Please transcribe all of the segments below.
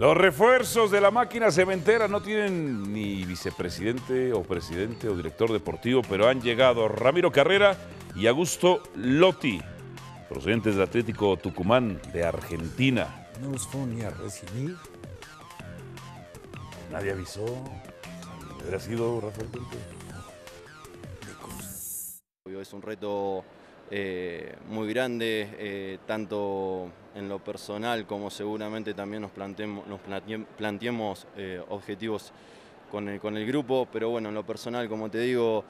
Los refuerzos de la máquina cementera no tienen ni vicepresidente o presidente o director deportivo, pero han llegado Ramiro Carrera y Augusto Lotti, procedentes del Atlético Tucumán de Argentina. No nos fue ni a recibir. Nadie avisó. Hubiera sido Rafael Es un reto eh, muy grande, eh, tanto en lo personal como seguramente también nos, planteemos, nos eh, objetivos con el, con el grupo, pero bueno, en lo personal, como te digo,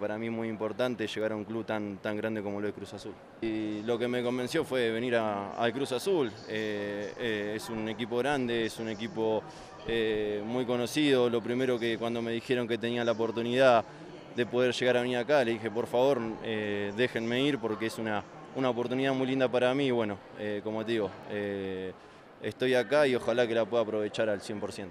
para mí es muy importante llegar a un club tan, tan grande como lo de Cruz Azul. Y lo que me convenció fue venir al Cruz Azul, es un equipo grande, es un equipo muy conocido, lo primero que cuando me dijeron que tenía la oportunidad de poder llegar a venir acá. Le dije, por favor, eh, déjenme ir porque es una, una oportunidad muy linda para mí. Y bueno, eh, como te digo, eh, estoy acá y ojalá que la pueda aprovechar al 100%.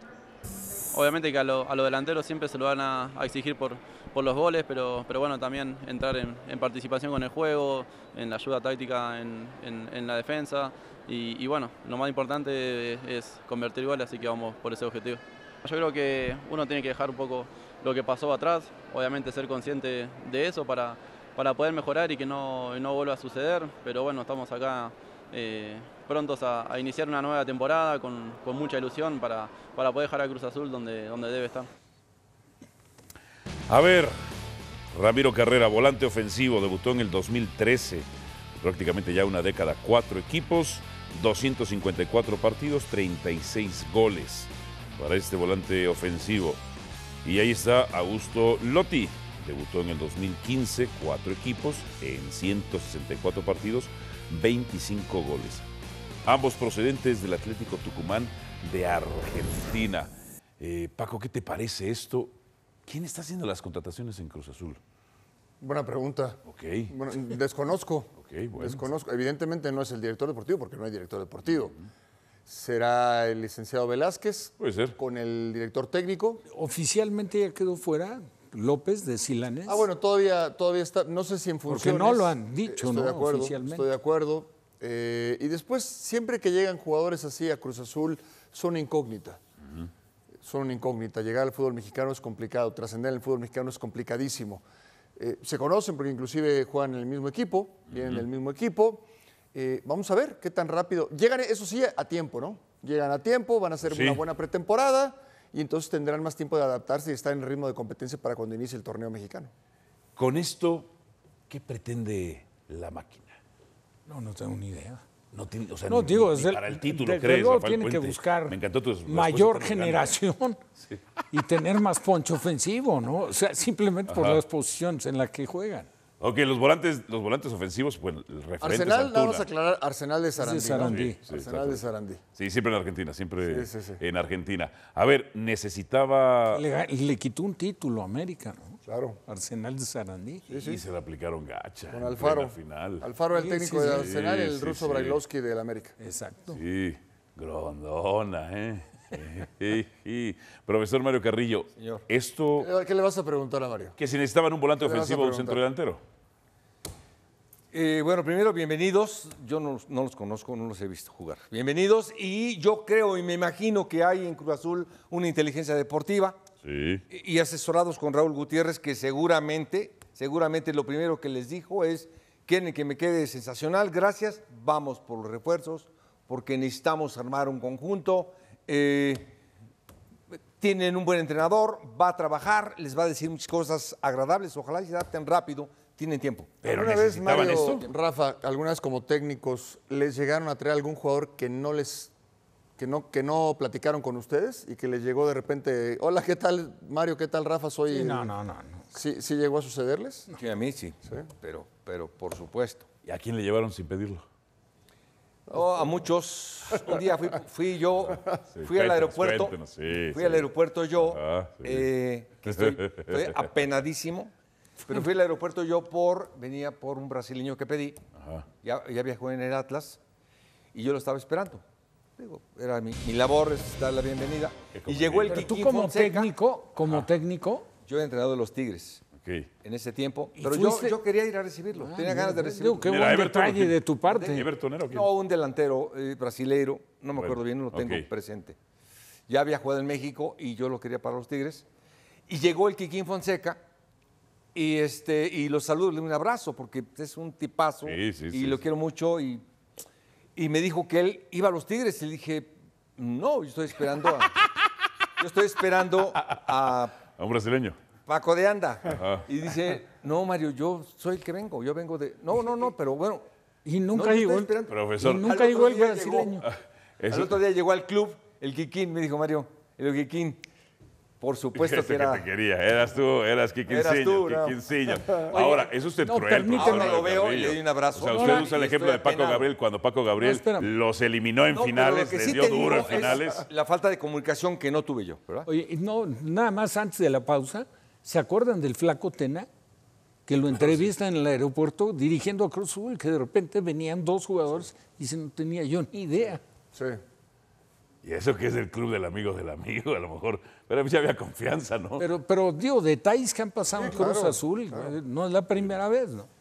Obviamente que a, a los delanteros siempre se lo van a, exigir por, los goles, pero, pero bueno, también entrar en, participación con el juego, en la ayuda táctica en, la defensa. Y, bueno, lo más importante es convertir goles, así que vamos por ese objetivo. Yo creo que uno tiene que dejar un poco lo que pasó atrás, obviamente ser consciente de eso para, para poder mejorar y que no, no vuelva a suceder, pero bueno, estamos acá eh, prontos a, iniciar una nueva temporada con, mucha ilusión para, para poder dejar a Cruz Azul donde, donde debe estar. A ver, Ramiro Carrera, volante ofensivo, debutó en el 2013, prácticamente ya una década, cuatro equipos, 254 partidos, 36 goles para este volante ofensivo. Y ahí está Augusto Lotti. Debutó en el 2015, cuatro equipos, en 164 partidos, 25 goles. Ambos procedentes del Atlético Tucumán de Argentina. Eh, Paco, ¿qué te parece esto? ¿Quién está haciendo las contrataciones en Cruz Azul? Buena pregunta. Ok. Bueno, desconozco. Ok, bueno. Desconozco. Evidentemente no es el director deportivo porque no hay director deportivo será el licenciado Velázquez. Con el director técnico. Oficialmente ya quedó fuera López de Silanes. Ah, bueno, todavía, todavía está, no sé si en función. Porque no lo han dicho, estoy De acuerdo, oficialmente. Estoy de acuerdo. Eh, y después, siempre que llegan jugadores así a Cruz Azul, son incógnita. Son incógnita. Llegar al fútbol mexicano es complicado, trascender el fútbol mexicano es complicadísimo. Eh, se conocen porque inclusive juegan en el mismo equipo, vienen del mismo equipo. Eh, vamos a ver qué tan rápido. Llegan, eso sí, a tiempo, ¿no? Llegan a tiempo, van a hacer una buena pretemporada y entonces tendrán más tiempo de adaptarse y estar en ritmo de competencia para cuando inicie el torneo mexicano. Con esto, ¿qué pretende la máquina? No, no tengo ni idea. No, digo, es para el título, tiene que buscar mayor generación y tener más poncho ofensivo, ¿no? O sea, simplemente por las posiciones en las que juegan. Ok, los volantes, los volantes ofensivos, pues el referente Arsenal, vamos a aclarar, Arsenal de Sarandí. Sí, Sarandí. Arsenal de Sarandí. Sí, siempre en Argentina, siempre en Argentina. A ver, necesitaba... Le, quitó un título a América, ¿no? Claro. Arsenal de Sarandí. Y se le aplicaron gacha. Con Alfaro. Final. Alfaro, el técnico de Arsenal, y el ruso Brailovsky del América. Exacto. Sí, grondona, ¿eh? Profesor Mario Carrillo, esto... ¿Qué le vas a preguntar a Mario? Que si necesitaban un volante ofensivo o un centro delantero. Eh, bueno, primero, bienvenidos. Yo no, los conozco, no los he visto jugar. Bienvenidos. Y yo creo y me imagino que hay en Cruz Azul una inteligencia deportiva. Y, asesorados con Raúl Gutiérrez, que seguramente, seguramente lo primero que les dijo es, quieren que me quede sensacional, gracias, vamos por los refuerzos, porque necesitamos armar un conjunto eh, tienen un buen entrenador, va a trabajar, les va a decir muchas cosas agradables, ojalá se adapten rápido, tienen tiempo. Pero una vez, Mario, Rafa, algunas como técnicos, ¿les llegaron a traer algún jugador que no les que no, que no platicaron con ustedes y que les llegó de repente, hola, ¿qué tal Mario? ¿Qué tal Rafa? Soy... Sí, no, no, no, ¿Sí, llegó a sucederles? a mí sí, ¿Sí? Pero, pero por supuesto. ¿Y a quién le llevaron sin pedirlo? Oh, a muchos. Un día fui, yo, fui al aeropuerto. fui al aeropuerto yo, ah, eh, estoy, apenadísimo. Pero fui al aeropuerto yo por, venía por un brasileño que pedí. Ya, viajó en el Atlas y yo lo estaba esperando. era mi, labor es dar la bienvenida. Y llegó el título. tú como técnico, como técnico. Yo he entrenado los Tigres en ese tiempo. Pero yo, yo, quería ir a recibirlo, ah, tenía ganas de recibirlo. qué de tu parte. no, un delantero eh, brasileiro, no me acuerdo bien, no lo tengo presente. Ya había jugado en México y yo lo quería para los Tigres. Y llegó el Kikín Fonseca y, este, y lo saludo, le doy un abrazo porque es un tipazo y lo quiero mucho. Y, y me dijo que él iba a los Tigres y le dije, no, yo estoy esperando yo estoy esperando A un brasileño Paco de Anda. Y dice, no, Mario, yo soy el que vengo, yo vengo de... No, no, no, pero bueno. Y nunca llegó profesor. Y nunca llegó el brasileño. el ah, otro día llegó al club el Kikín, me dijo Mario, el Kikín. Por supuesto este que era. Que te quería. Eras tú, eras Kikín no. Ahora, es usted no, cruel. lo veo y le doy un abrazo. O sea, usted usa el ejemplo de Paco Gabriel cuando Paco Gabriel los eliminó en finales, les dio duro en finales. La falta de comunicación que no tuve yo, ¿verdad? Oye, no, nada más antes de la pausa, ¿Se acuerdan del flaco Tena? Que lo entrevista en el aeropuerto dirigiendo a Cruz Azul, que de repente venían dos jugadores y se no tenía yo ni idea. Sí. Y eso que es el club del amigo del amigo, a lo mejor, pero a mí ya había confianza, ¿no? Pero, pero digo, detalles que han pasado en Cruz Azul, eh, no es la primera vez, ¿no?